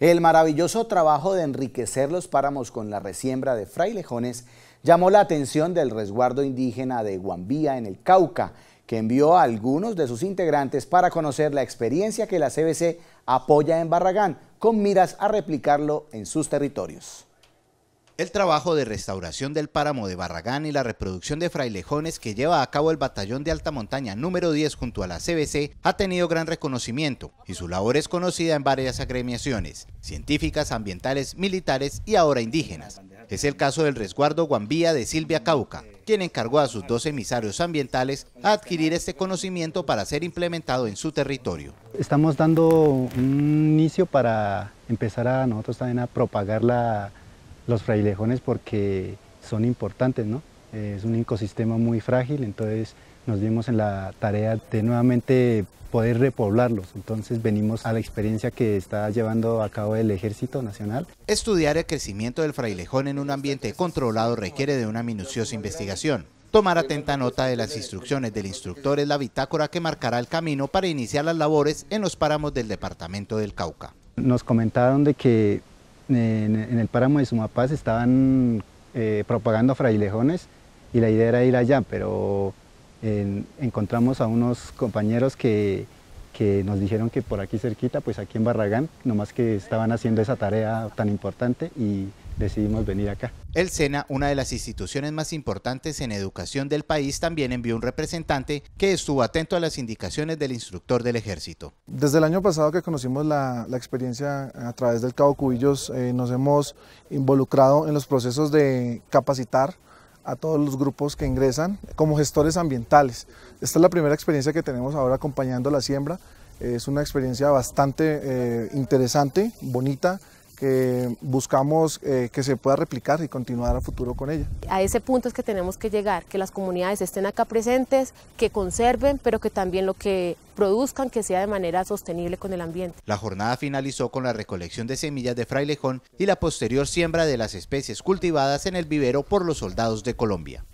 El maravilloso trabajo de enriquecer los páramos con la resiembra de frailejones llamó la atención del resguardo indígena de Guambía en el Cauca, que envió a algunos de sus integrantes para conocer la experiencia que la CBC apoya en Barragán con miras a replicarlo en sus territorios. El trabajo de restauración del páramo de Barragán y la reproducción de frailejones que lleva a cabo el batallón de alta montaña número 10 junto a la CBC ha tenido gran reconocimiento y su labor es conocida en varias agremiaciones, científicas, ambientales, militares y ahora indígenas. Es el caso del resguardo Guambía de Silvia Cauca, quien encargó a sus dos emisarios ambientales a adquirir este conocimiento para ser implementado en su territorio. Estamos dando un inicio para empezar a nosotros también a propagar la los frailejones porque son importantes, ¿no? Es un ecosistema muy frágil, entonces nos dimos en la tarea de nuevamente poder repoblarlos. Entonces venimos a la experiencia que está llevando a cabo el Ejército Nacional. Estudiar el crecimiento del frailejón en un ambiente controlado requiere de una minuciosa investigación. Tomar atenta nota de las instrucciones del instructor es la bitácora que marcará el camino para iniciar las labores en los páramos del departamento del Cauca. Nos comentaron de que en, el páramo de Sumapaz estaban eh, propagando frailejones y la idea era ir allá, pero encontramos a unos compañeros que, que nos dijeron que por aquí cerquita, pues aquí en Barragán, nomás que estaban haciendo esa tarea tan importante y decidimos venir acá. El SENA, una de las instituciones más importantes en educación del país, también envió un representante que estuvo atento a las indicaciones del instructor del ejército. Desde el año pasado que conocimos la, experiencia a través del Cabo Cubillos, eh, nos hemos involucrado en los procesos de capacitar a todos los grupos que ingresan como gestores ambientales. Esta es la primera experiencia que tenemos ahora acompañando la siembra. Es una experiencia bastante eh, interesante, bonita, que buscamos eh, que se pueda replicar y continuar a futuro con ella. A ese punto es que tenemos que llegar, que las comunidades estén acá presentes, que conserven, pero que también lo que produzcan que sea de manera sostenible con el ambiente. La jornada finalizó con la recolección de semillas de frailejón y la posterior siembra de las especies cultivadas en el vivero por los soldados de Colombia.